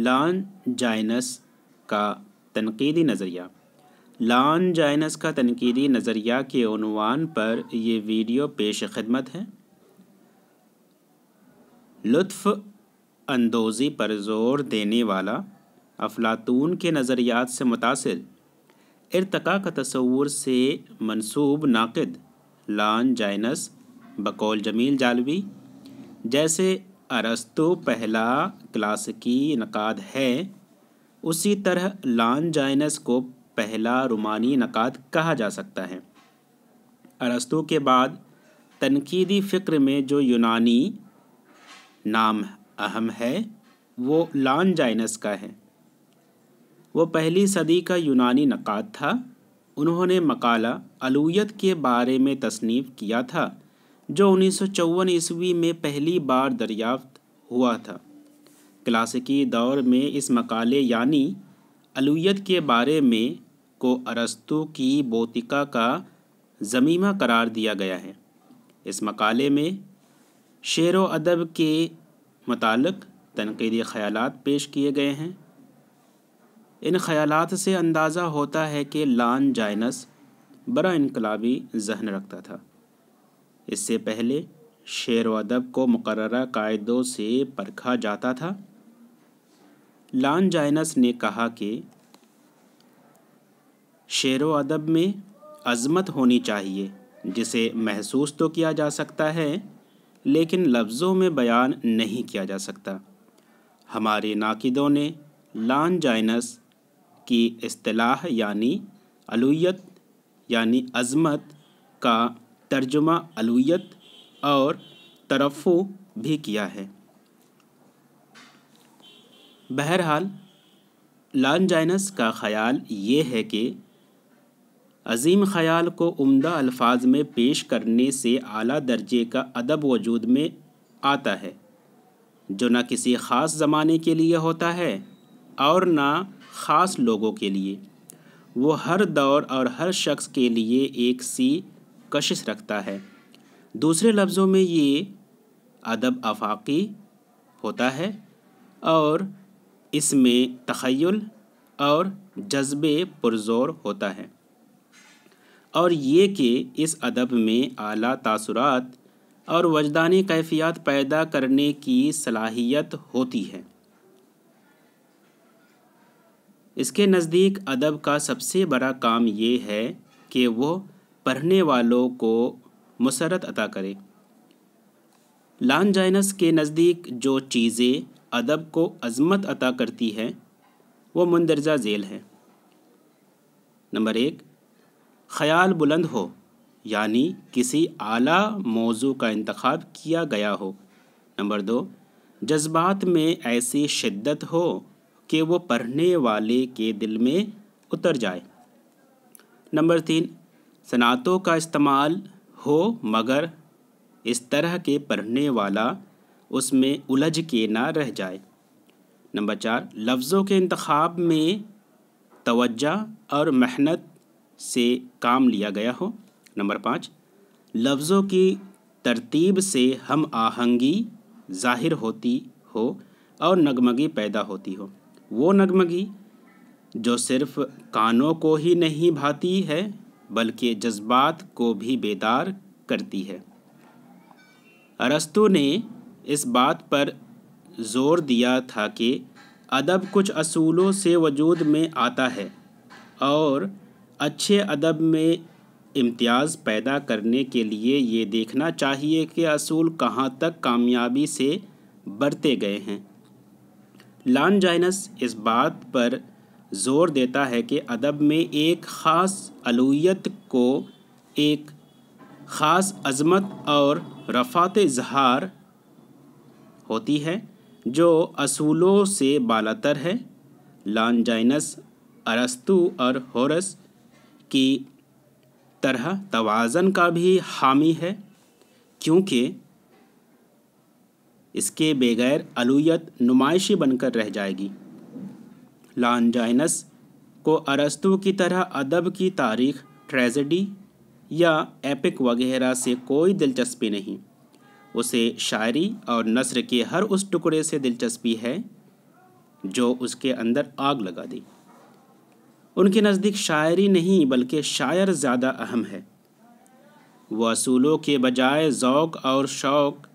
लान जाइनस का तनकीदी नज़रिया लान जाइनस का तनकीदी नज़रिया के अनवान पर यह वीडियो पेश खदमत है लुत्फ़ अंदोज़ी पर जोर देने वाला अफलातून के नज़रियात से मुतासर इरतका का तस्वूर से मनसूब नाकद लान जाइनस बकौल जमील जालवी जैसे अरस्तु पहला क्लासिकी नक़ाद है उसी तरह लान जाइनस को पहला रोमानी नक़ाद कहा जा सकता है अरस्तु के बाद तनकीदी फ़िक्र में जो यूनानी नाम अहम है वो लान जाइनस का है वो पहली सदी का यूनानी नक़ाद था उन्होंने मकाला अलूयत के बारे में तसनीफ़ किया था जो उन्नीस सौ ईस्वी में पहली बार दरियाफ्त हुआ था क्लासिकी दौर में इस मकाले यानी अलूत के बारे में को अरस्तु की बोतिका का जमीमा करार दिया गया है इस मकाले में शेर व अदब के मतलब तनकीदी ख्याल पेश किए गए हैं इन ख्याल से अंदाज़ा होता है कि लान जाइनस बड़ा इनकलाबी जहन रखता था इससे पहले शेर व अदब को मुकर कायदों से परखा जाता था लान जाइनस ने कहा कि शेर व अदब में अज़मत होनी चाहिए जिसे महसूस तो किया जा सकता है लेकिन लफ्ज़ों में बयान नहीं किया जा सकता हमारे नाकिदों ने लान जाइनस की असलाह यानी अलूत यानी अज़मत का तर्जुमा अलूत और तरफ़ो भी किया है बहरहाल लानजाइनस का ख़याल ये है कि अजीम ख़याल को उम्दा अल्फाज में पेश करने से आला दर्जे का अदब वजूद में आता है जो न किसी ख़ास ज़माने के लिए होता है और ना ख़ास लोगों के लिए वो हर दौर और हर शख्स के लिए एक सी कशिश रखता है दूसरे लफ्ज़ों में ये अदब आफाकी होता है और इसमें तखयल और जज्बे पुरजोर होता है और ये कि इस अदब में आला तासुरात और वजदानी कैफियत पैदा करने की सलाहियत होती है इसके नज़दीक अदब का सबसे बड़ा काम ये है कि वो पढ़ने वालों को मसरत अता करे लान जाइनस के नज़दीक जो चीज़ें अदब को अजमत अता करती हैं वो मंदरजा झेल है नंबर एक ख़याल बुलंद हो यानी किसी आला मौजू का इंतखब किया गया हो नंबर दो जज्बात में ऐसी शिद्दत हो कि वो पढ़ने वाले के दिल में उतर जाए नंबर तीन सनातों का इस्तेमाल हो मगर इस तरह के पढ़ने वाला उसमें उलझ के ना रह जाए नंबर चार लफ्ज़ों के इंतखाब में तवज्जा और मेहनत से काम लिया गया हो नंबर पाँच लफ्ज़ों की तरतीब से हम आहंगी ज़ाहिर होती हो और नगमगी पैदा होती हो वो नगमगी जो सिर्फ कानों को ही नहीं भाती है बल्कि जज्बात को भी बेदार करती है अरस्तु ने इस बात पर जोर दिया था कि अदब कुछ असूलों से वजूद में आता है और अच्छे अदब में इम्तियाज़ पैदा करने के लिए ये देखना चाहिए कि असूल कहाँ तक कामयाबी से बरते गए हैं लान जाइनस इस बात पर जोर देता है कि अदब में एक ख़ास अलूत को एक ख़ास अजमत और रफ़ात इजहार होती है जो असूलों से बालतर है लानजाइनस अरस्तु और होरस की तरह तवाज़न का भी हामी है क्योंकि इसके बगैर अलूत नुमाइशी बनकर रह जाएगी लानजाइनस को अरस्तु की तरह अदब की तारीख ट्रेजेडी या एपिक वगैरह से कोई दिलचस्पी नहीं उसे शायरी और नसर के हर उस टुकड़े से दिलचस्पी है जो उसके अंदर आग लगा दी उनके नज़दीक शायरी नहीं बल्कि शायर ज़्यादा अहम है वह असूलों के बजाय ओक़ और शौक़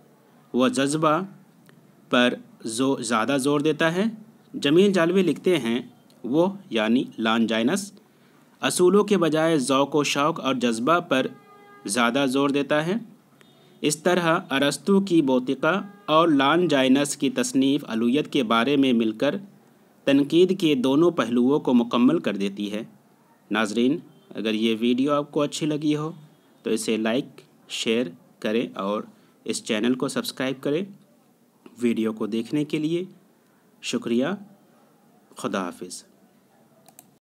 व जज्बा पर जो ज़्यादा जोर देता है जमील जालवे लिखते हैं वो यानी लानजाइनस असूलों के बजाय ओक़ व शौक़ और जज्बा पर ज़्यादा जोर देता है इस तरह अरस्तु की बोतिका और लानजाइनस की तसनीफ़ अलूत के बारे में मिलकर तनकीद के दोनों पहलुओं को मुकम्मल कर देती है नाजरीन अगर ये वीडियो आपको अच्छी लगी हो तो इसे लाइक शेयर करें और इस चैनल को सब्सक्राइब करें वीडियो को देखने के लिए शुक्रिया खुदा हाफिज़